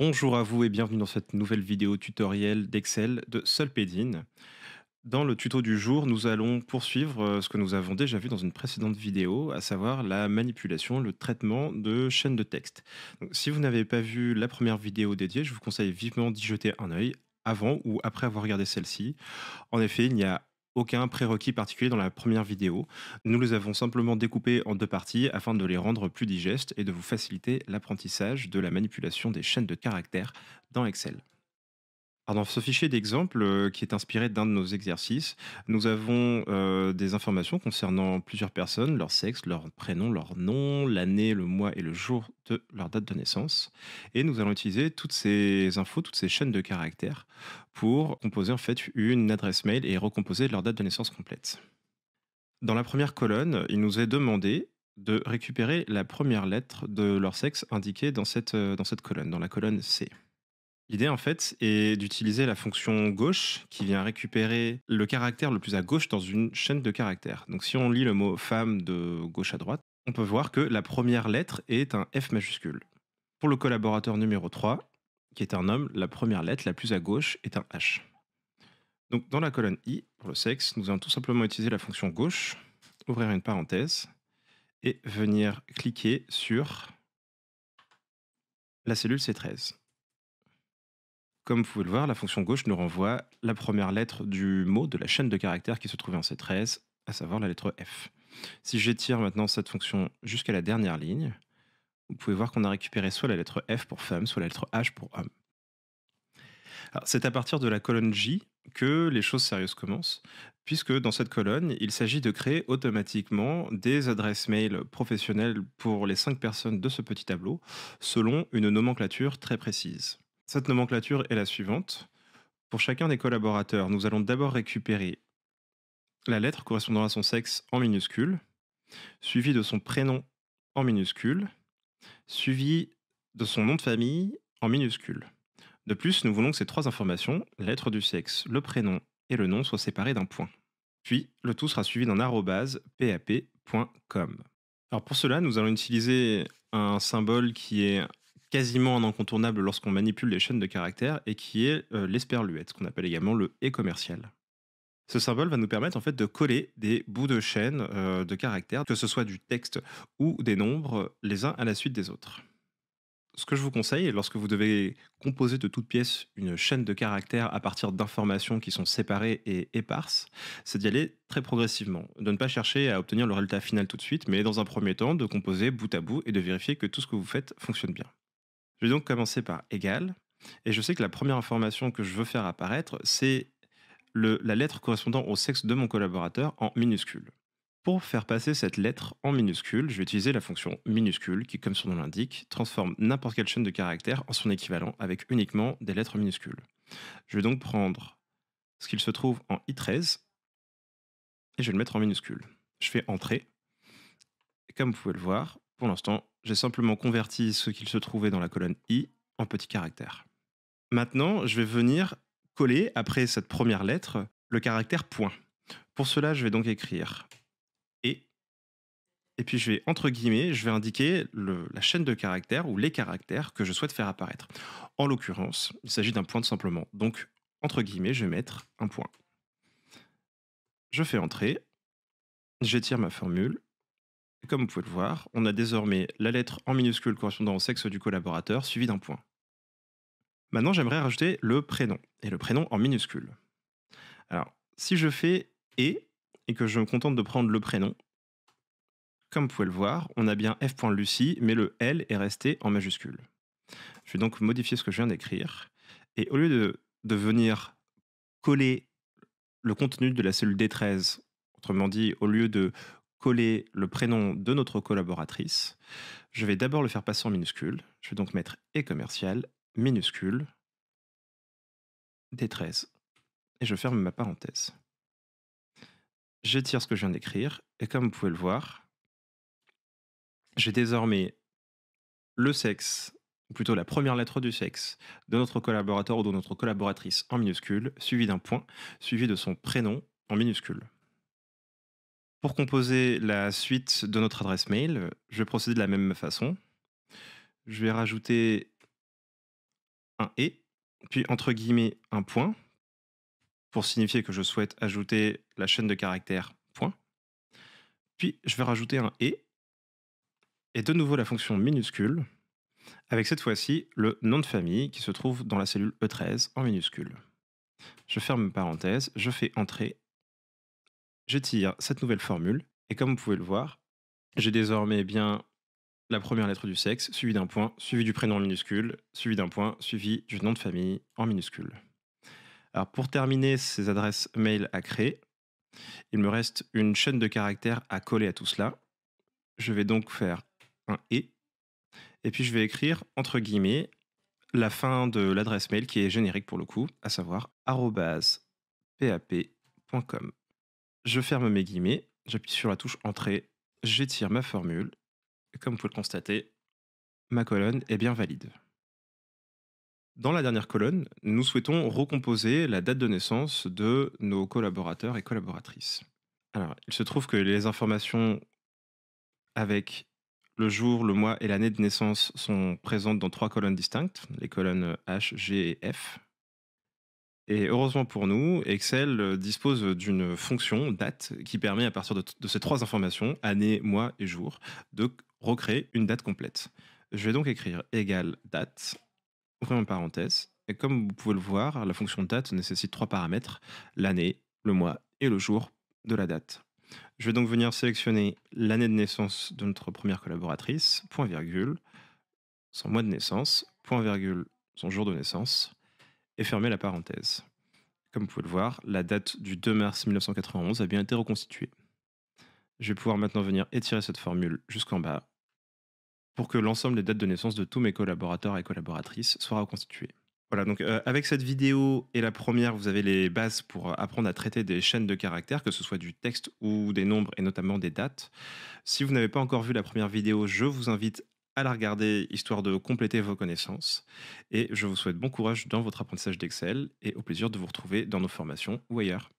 Bonjour à vous et bienvenue dans cette nouvelle vidéo tutoriel d'Excel de SolPedin. Dans le tuto du jour, nous allons poursuivre euh, ce que nous avons déjà vu dans une précédente vidéo, à savoir la manipulation, le traitement de chaînes de texte. si vous n'avez pas vu la première vidéo dédiée, je vous conseille vivement d'y jeter un œil avant ou après avoir regardé celle-ci. En effet, il n'y a aucun prérequis particulier dans la première vidéo. Nous les avons simplement découpés en deux parties afin de les rendre plus digestes et de vous faciliter l'apprentissage de la manipulation des chaînes de caractères dans Excel dans ce fichier d'exemple euh, qui est inspiré d'un de nos exercices, nous avons euh, des informations concernant plusieurs personnes, leur sexe, leur prénom, leur nom, l'année, le mois et le jour de leur date de naissance. Et nous allons utiliser toutes ces infos, toutes ces chaînes de caractères pour composer en fait une adresse mail et recomposer leur date de naissance complète. Dans la première colonne, il nous est demandé de récupérer la première lettre de leur sexe indiquée dans euh, dans cette colonne, dans la colonne C. L'idée, en fait, est d'utiliser la fonction gauche qui vient récupérer le caractère le plus à gauche dans une chaîne de caractères. Donc, si on lit le mot femme de gauche à droite, on peut voir que la première lettre est un F majuscule. Pour le collaborateur numéro 3, qui est un homme, la première lettre la plus à gauche est un H. Donc, dans la colonne I, pour le sexe, nous allons tout simplement utiliser la fonction gauche, ouvrir une parenthèse, et venir cliquer sur la cellule C13. Comme vous pouvez le voir, la fonction gauche nous renvoie la première lettre du mot de la chaîne de caractères qui se trouvait en C13, à savoir la lettre F. Si j'étire maintenant cette fonction jusqu'à la dernière ligne, vous pouvez voir qu'on a récupéré soit la lettre F pour femme, soit la lettre H pour homme. C'est à partir de la colonne J que les choses sérieuses commencent, puisque dans cette colonne, il s'agit de créer automatiquement des adresses mail professionnelles pour les cinq personnes de ce petit tableau, selon une nomenclature très précise. Cette nomenclature est la suivante. Pour chacun des collaborateurs, nous allons d'abord récupérer la lettre correspondant à son sexe en minuscule, suivie de son prénom en minuscule, suivie de son nom de famille en minuscule. De plus, nous voulons que ces trois informations, la lettre du sexe, le prénom et le nom, soient séparées d'un point. Puis, le tout sera suivi d'un arrobase pap.com. Alors pour cela, nous allons utiliser un symbole qui est quasiment un incontournable lorsqu'on manipule les chaînes de caractères et qui est euh, l'esperluette, qu'on appelle également le et commercial. Ce symbole va nous permettre en fait de coller des bouts de chaînes euh, de caractères, que ce soit du texte ou des nombres, les uns à la suite des autres. Ce que je vous conseille, lorsque vous devez composer de toutes pièces une chaîne de caractères à partir d'informations qui sont séparées et éparses, c'est d'y aller très progressivement, de ne pas chercher à obtenir le résultat final tout de suite, mais dans un premier temps de composer bout à bout et de vérifier que tout ce que vous faites fonctionne bien. Je vais donc commencer par égal. Et je sais que la première information que je veux faire apparaître, c'est la lettre correspondant au sexe de mon collaborateur en minuscule. Pour faire passer cette lettre en minuscule, je vais utiliser la fonction minuscule qui, comme son nom l'indique, transforme n'importe quelle chaîne de caractères en son équivalent avec uniquement des lettres minuscules. Je vais donc prendre ce qu'il se trouve en i13 et je vais le mettre en minuscule. Je fais entrer. comme vous pouvez le voir, pour l'instant, j'ai simplement converti ce qu'il se trouvait dans la colonne I en petits caractères. Maintenant, je vais venir coller, après cette première lettre, le caractère point. Pour cela, je vais donc écrire et, et puis je vais, entre guillemets, je vais indiquer la chaîne de caractères ou les caractères que je souhaite faire apparaître. En l'occurrence, il s'agit d'un point de simplement. Donc, entre guillemets, je vais mettre un point. Je fais entrer, j'étire ma formule, comme vous pouvez le voir, on a désormais la lettre en minuscule correspondant au sexe du collaborateur suivi d'un point. Maintenant, j'aimerais rajouter le prénom, et le prénom en minuscule. Alors, si je fais et, et que je me contente de prendre le prénom, comme vous pouvez le voir, on a bien f.lucie, mais le L est resté en majuscule. Je vais donc modifier ce que je viens d'écrire. Et au lieu de, de, venir coller le contenu de la cellule D13, autrement dit, au lieu de coller le prénom de notre collaboratrice. Je vais d'abord le faire passer en minuscule. Je vais donc mettre et commercial, minuscule, D13. Et je ferme ma parenthèse. J'étire ce que je viens d'écrire, et comme vous pouvez le voir, j'ai désormais le sexe, plutôt la première lettre du sexe, de notre collaborateur ou de notre collaboratrice en minuscule, suivi d'un point, suivi de son prénom en minuscule. Pour composer la suite de notre adresse mail, je vais procéder de la même façon. Je vais rajouter un et, puis entre guillemets un point, pour signifier que je souhaite ajouter la chaîne de caractères point. Puis je vais rajouter un et, et de nouveau la fonction minuscule, avec cette fois-ci le nom de famille qui se trouve dans la cellule E13 en minuscule. Je ferme parenthèse, je fais entrer je tire cette nouvelle formule. Et comme vous pouvez le voir, j'ai désormais eh bien la première lettre du sexe, suivie d'un point, suivie du prénom en minuscule, suivie d'un point, suivie du nom de famille en minuscule. Alors pour terminer ces adresses mail à créer, il me reste une chaîne de caractères à coller à tout cela. Je vais donc faire un et, et puis je vais écrire entre guillemets la fin de l'adresse mail qui est générique pour le coup, à savoir arrobase pap.com. Je ferme mes guillemets, j'appuie sur la touche Entrée, j'étire ma formule. Et comme vous pouvez le constater, ma colonne est bien valide. Dans la dernière colonne, nous souhaitons recomposer la date de naissance de nos collaborateurs et collaboratrices. Alors, il se trouve que les informations avec le jour, le mois et l'année de naissance sont présentes dans trois colonnes distinctes, les colonnes H, G et F, et heureusement pour nous, Excel euh, dispose d'une fonction date qui permet à partir de, ces trois informations, année, mois et jour, de recréer une date complète. Je vais donc écrire égale date, ouvrir une parenthèse, et comme vous pouvez le voir, la fonction date nécessite trois paramètres, l'année, le mois et le jour de la date. Je vais donc venir sélectionner l'année de naissance de notre première collaboratrice, point virgule, son mois de naissance, point virgule, son jour de naissance, et fermer la parenthèse. Comme vous pouvez le voir, la date du 2 mars 1991 a bien été reconstituée. Je vais pouvoir maintenant venir étirer cette formule jusqu'en bas pour que l'ensemble des dates de naissance de tous mes collaborateurs et collaboratrices soient reconstituées. Voilà, donc euh, avec cette vidéo et la première, vous avez les bases pour euh, apprendre à traiter des chaînes de caractères, que ce soit du texte ou des nombres et notamment des dates. Si vous n'avez pas encore vu la première vidéo, je vous invite à la regarder, histoire de compléter vos connaissances. Et je vous souhaite bon courage dans votre apprentissage d'Excel et au plaisir de vous retrouver dans nos formations ou ailleurs.